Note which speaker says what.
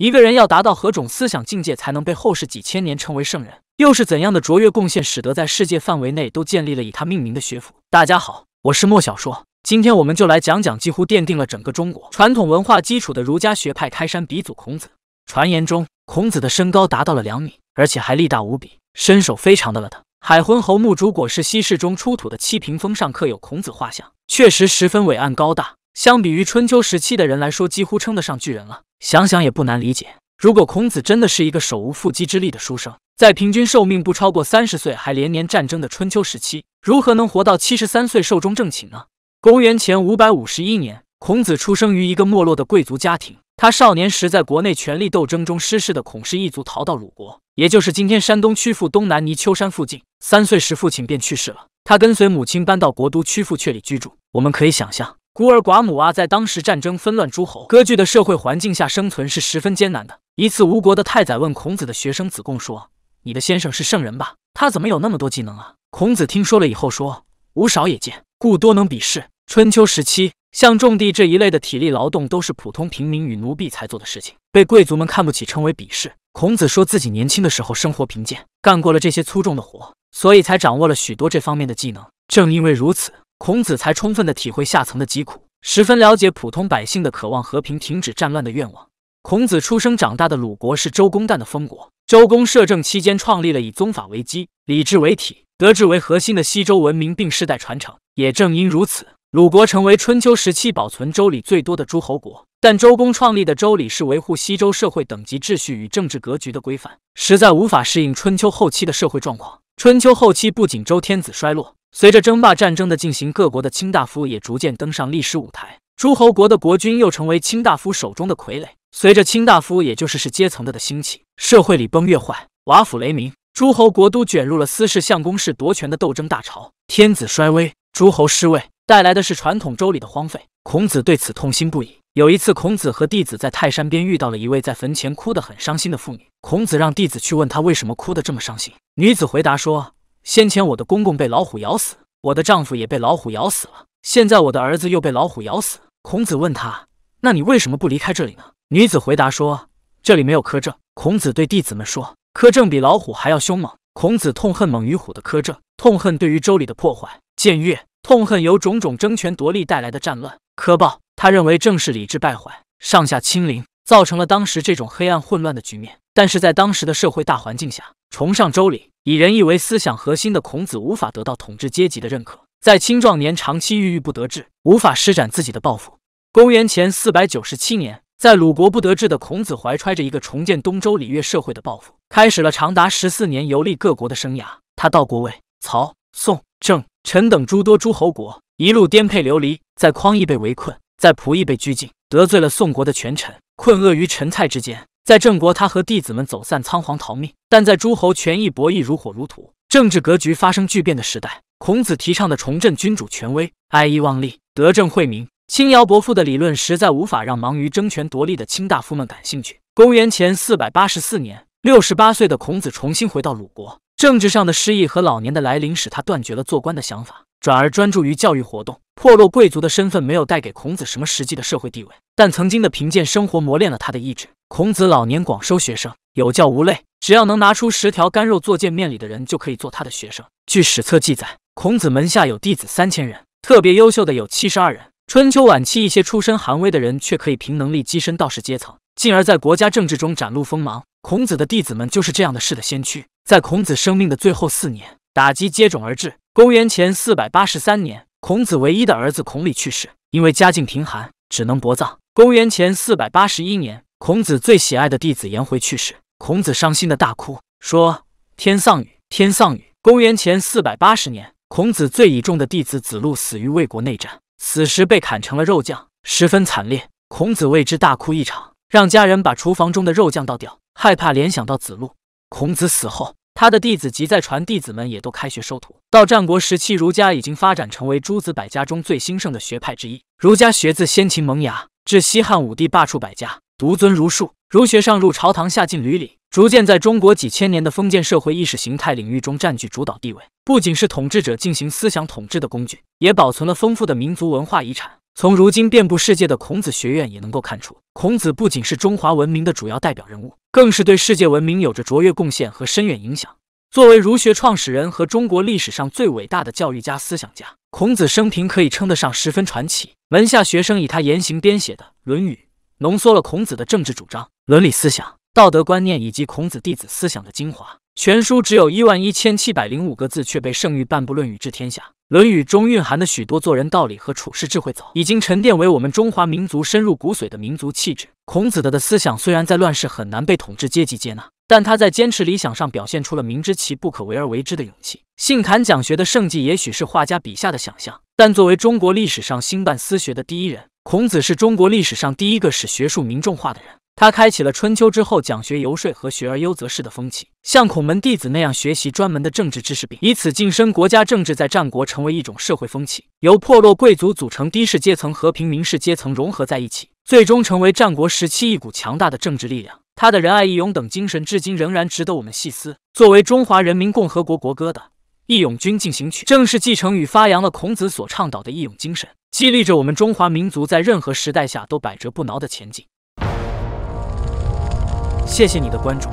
Speaker 1: 一个人要达到何种思想境界，才能被后世几千年称为圣人？又是怎样的卓越贡献，使得在世界范围内都建立了以他命名的学府？大家好，我是莫小说，今天我们就来讲讲几乎奠定了整个中国传统文化基础的儒家学派开山鼻祖孔子。传言中，孔子的身高达到了两米，而且还力大无比，身手非常的了得。海昏侯墓主果是西市中出土的漆屏风上刻有孔子画像，确实十分伟岸高大。相比于春秋时期的人来说，几乎称得上巨人了。想想也不难理解，如果孔子真的是一个手无缚鸡之力的书生，在平均寿命不超过三十岁还连年战争的春秋时期，如何能活到七十三岁寿终正寝呢？公元前五百五十一年，孔子出生于一个没落的贵族家庭。他少年时，在国内权力斗争中失势的孔氏一族逃到鲁国，也就是今天山东曲阜东南泥丘山附近。三岁时，父亲便去世了。他跟随母亲搬到国都曲阜阙里居住。我们可以想象。孤儿寡母啊，在当时战争纷乱、诸侯割据的社会环境下生存是十分艰难的。一次，吴国的太宰问孔子的学生子贡说：“你的先生是圣人吧？他怎么有那么多技能啊？”孔子听说了以后说：“吾少也见，故多能鄙视。”春秋时期，像种地这一类的体力劳动都是普通平民与奴婢才做的事情，被贵族们看不起，称为鄙视。孔子说自己年轻的时候生活贫贱，干过了这些粗重的活，所以才掌握了许多这方面的技能。正因为如此。孔子才充分的体会下层的疾苦，十分了解普通百姓的渴望和平、停止战乱的愿望。孔子出生长大的鲁国是周公旦的封国，周公摄政期间创立了以宗法为基、礼制为体、德治为核心的西周文明，并世代传承。也正因如此，鲁国成为春秋时期保存周礼最多的诸侯国。但周公创立的周礼是维护西周社会等级秩序与政治格局的规范，实在无法适应春秋后期的社会状况。春秋后期不仅周天子衰落。随着争霸战争的进行，各国的卿大夫也逐渐登上历史舞台，诸侯国的国君又成为卿大夫手中的傀儡。随着卿大夫，也就是士阶层的的兴起，社会礼崩乐坏，瓦釜雷鸣，诸侯国都卷入了私事相公事夺权的斗争大潮，天子衰微，诸侯失位，带来的是传统周礼的荒废。孔子对此痛心不已。有一次，孔子和弟子在泰山边遇到了一位在坟前哭得很伤心的妇女，孔子让弟子去问他为什么哭得这么伤心，女子回答说。先前我的公公被老虎咬死，我的丈夫也被老虎咬死了，现在我的儿子又被老虎咬死。孔子问他：“那你为什么不离开这里呢？”女子回答说：“这里没有苛政。”孔子对弟子们说：“苛政比老虎还要凶猛。”孔子痛恨猛于虎的苛政，痛恨对于周礼的破坏、僭越，痛恨由种种争权夺利带来的战乱、苛暴。他认为正是礼制败坏、上下清零，造成了当时这种黑暗混乱的局面。但是在当时的社会大环境下，崇尚周礼。以仁义为思想核心的孔子无法得到统治阶级的认可，在青壮年长期郁郁不得志，无法施展自己的抱负。公元前四百九十七年，在鲁国不得志的孔子，怀揣着一个重建东周礼乐社会的抱负，开始了长达十四年游历各国的生涯。他到过魏、曹、宋、郑、陈等诸多诸侯国，一路颠沛流离，在匡邑被围困，在仆邑被拘禁，得罪了宋国的权臣，困厄于陈蔡之间。在郑国，他和弟子们走散，仓皇逃命；但在诸侯权益博弈如火如荼、政治格局发生巨变的时代，孔子提倡的重振君主权威、爱义忘利、德政惠民，轻徭薄赋的理论实在无法让忙于争权夺利的卿大夫们感兴趣。公元前四百八十四年，六十八岁的孔子重新回到鲁国。政治上的失意和老年的来临使他断绝了做官的想法。转而专注于教育活动。破落贵族的身份没有带给孔子什么实际的社会地位，但曾经的贫贱生活磨练了他的意志。孔子老年广收学生，有教无类，只要能拿出十条干肉做见面礼的人就可以做他的学生。据史册记载，孔子门下有弟子三千人，特别优秀的有七十二人。春秋晚期，一些出身寒微的人却可以凭能力跻身道士阶层，进而，在国家政治中展露锋芒。孔子的弟子们就是这样的士的先驱。在孔子生命的最后四年，打击接踵而至。公元前四百八十三年，孔子唯一的儿子孔鲤去世，因为家境贫寒，只能薄葬。公元前四百八十一年，孔子最喜爱的弟子颜回去世，孔子伤心的大哭，说：“天丧雨，天丧雨！”公元前四百八十年，孔子最倚重的弟子子路死于魏国内战，死时被砍成了肉酱，十分惨烈，孔子为之大哭一场，让家人把厨房中的肉酱倒掉，害怕联想到子路。孔子死后。他的弟子及再传弟子们也都开学收徒。到战国时期，儒家已经发展成为诸子百家中最兴盛的学派之一。儒家学自先秦萌芽，至西汉武帝罢黜百家，独尊儒术，儒学上入朝堂，下进闾里，逐渐在中国几千年的封建社会意识形态领域中占据主导地位。不仅是统治者进行思想统治的工具，也保存了丰富的民族文化遗产。从如今遍布世界的孔子学院也能够看出，孔子不仅是中华文明的主要代表人物。更是对世界文明有着卓越贡献和深远影响。作为儒学创始人和中国历史上最伟大的教育家、思想家，孔子生平可以称得上十分传奇。门下学生以他言行编写的《论语》，浓缩了孔子的政治主张、伦理思想、道德观念以及孔子弟子思想的精华。全书只有一万一千七百零五个字，却被盛誉“半部论语治天下”。《论语》中蕴含的许多做人道理和处世智慧，早已经沉淀为我们中华民族深入骨髓的民族气质。孔子的的思想虽然在乱世很难被统治阶级接纳，但他在坚持理想上表现出了明知其不可为而为之的勇气。杏坛讲学的盛绩也许是画家笔下的想象，但作为中国历史上兴办私学的第一人，孔子是中国历史上第一个使学术民众化的人。他开启了春秋之后讲学、游说和学而优则仕的风气，像孔门弟子那样学习专门的政治知识，并以此晋升国家政治，在战国成为一种社会风气，由破落贵族组成低士阶层和平民士阶层融合在一起。最终成为战国时期一股强大的政治力量。他的仁爱、义勇等精神，至今仍然值得我们细思。作为中华人民共和国国歌的《义勇军进行曲》，正是继承与发扬了孔子所倡导的义勇精神，激励着我们中华民族在任何时代下都百折不挠的前进。谢谢你的关注。